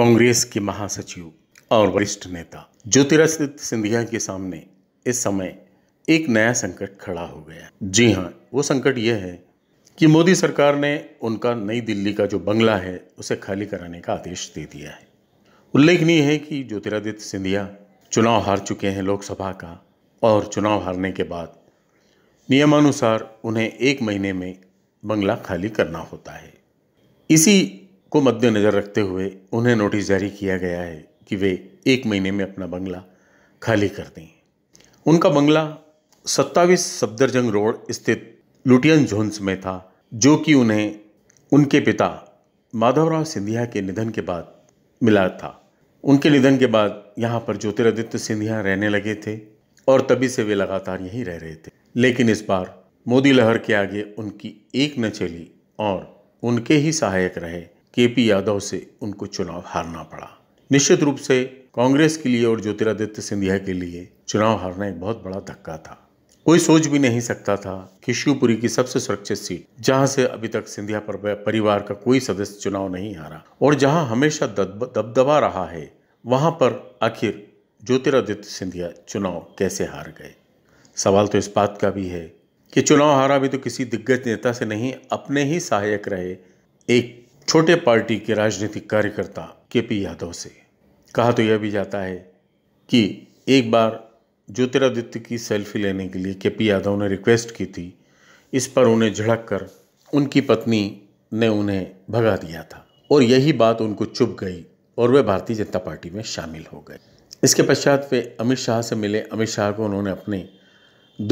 कांग्रेस के महासचिव और वरिष्ठ नेता ज्योतिरादित्य सिंधिया के सामने इस समय एक नया संकट खड़ा हो गया जी हाँ वो संकट यह है कि मोदी सरकार ने उनका नई दिल्ली का जो बंगला है उसे खाली कराने का आदेश दे दिया है उल्लेखनीय है कि ज्योतिरादित्य सिंधिया चुनाव हार चुके हैं लोकसभा का और चुनाव हारने के बाद नियमानुसार उन्हें एक महीने में बंगला खाली करना होता है इसी को मद्देनज़र रखते हुए उन्हें नोटिस जारी किया गया है कि वे एक महीने में अपना बंगला खाली कर दें उनका बंगला सत्तावीस सफदरजंग रोड स्थित लुटियन जोन्स में था जो कि उन्हें उनके पिता माधवराव सिंधिया के निधन के बाद मिला था उनके निधन के बाद यहाँ पर ज्योतिरादित्य सिंधिया रहने लगे थे और तभी से वे लगातार यहीं रह रहे थे लेकिन इस बार मोदी लहर के आगे उनकी एक न चली और उनके ही सहायक रहे केपी यादव से उनको चुनाव हारना पड़ा निश्चित रूप से कांग्रेस के लिए और ज्योतिरादित्य सिंधिया के लिए चुनाव हारना एक बहुत बड़ा धक्का था कोई सोच भी नहीं सकता था कि शिवपुरी की सबसे सुरक्षित सीट जहां से अभी तक सिंधिया पर परिवार का कोई सदस्य चुनाव नहीं हारा और जहां हमेशा दबदबा रहा है वहां पर आखिर ज्योतिरादित्य सिंधिया चुनाव कैसे हार गए सवाल तो इस बात का भी है कि चुनाव हारा भी तो किसी दिग्गज नेता से नहीं अपने ही सहायक रहे एक छोटे पार्टी के राजनीतिक कार्यकर्ता के पी यादव से कहा तो यह भी जाता है कि एक बार ज्योतिरादित्य की सेल्फी लेने के लिए के पी यादव ने रिक्वेस्ट की थी इस पर उन्हें झड़क कर उनकी पत्नी ने उन्हें भगा दिया था और यही बात उनको चुप गई और वे भारतीय जनता पार्टी में शामिल हो गए इसके पश्चात वे अमित शाह से मिले अमित शाह को उन्होंने अपने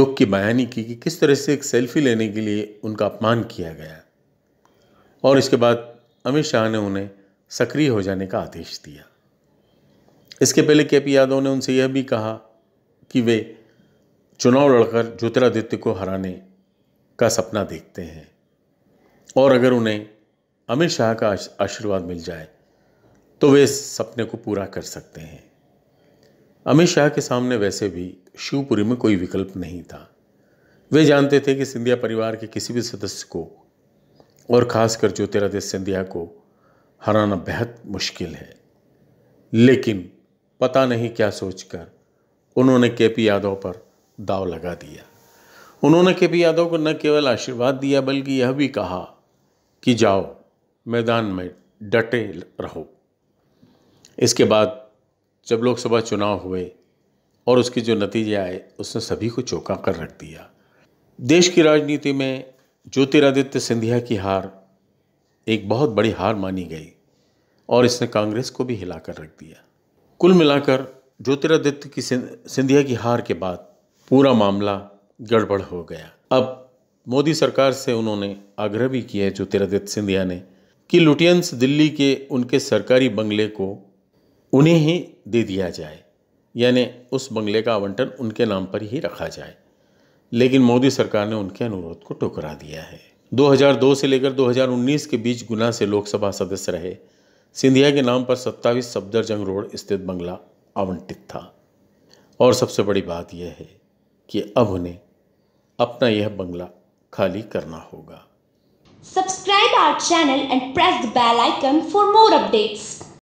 दुख की बयानी की कि किस तरह से एक सेल्फी लेने के लिए उनका अपमान किया गया और इसके बाद अमित शाह ने उन्हें सक्रिय हो जाने का आदेश दिया इसके पहले के पी यादव ने उनसे यह भी कहा कि वे चुनाव लड़कर ज्योतिरादित्य को हराने का सपना देखते हैं और अगर उन्हें अमित शाह का आशीर्वाद मिल जाए तो वे इस सपने को पूरा कर सकते हैं अमित शाह के सामने वैसे भी शिवपुरी में कोई विकल्प नहीं था वे जानते थे कि सिंधिया परिवार के किसी भी सदस्य को और ख़ासकर ज्योतिरादित्य सिंधिया को हराना बेहद मुश्किल है लेकिन पता नहीं क्या सोचकर उन्होंने के पी यादव पर दाव लगा दिया उन्होंने के पी यादव को न केवल आशीर्वाद दिया बल्कि यह भी कहा कि जाओ मैदान में डटे रहो इसके बाद जब लोकसभा चुनाव हुए और उसके जो नतीजे आए उसने सभी को चौंका कर रख दिया देश की राजनीति में ज्योतिरादित्य सिंधिया की हार एक बहुत बड़ी हार मानी गई और इसने कांग्रेस को भी हिलाकर रख दिया कुल मिलाकर ज्योतिरादित्य की सिंधिया की हार के बाद पूरा मामला गड़बड़ हो गया अब मोदी सरकार से उन्होंने आग्रह भी किया ज्योतिरादित्य सिंधिया ने कि लुटियंस दिल्ली के उनके सरकारी बंगले को उन्हें ही दे दिया जाए यानी उस बंगले का आवंटन उनके नाम पर ही रखा जाए लेकिन मोदी सरकार ने उनके अनुरोध को टुकरा दिया है 2002 से लेकर 2019 के बीच गुना से लोकसभा सदस्य रहे सिंधिया के नाम पर सफदर सफदरजंग रोड स्थित बंगला आवंटित था और सबसे बड़ी बात यह है कि अब उन्हें अपना यह बंगला खाली करना होगा subscribe our channel and press the bell icon for more updates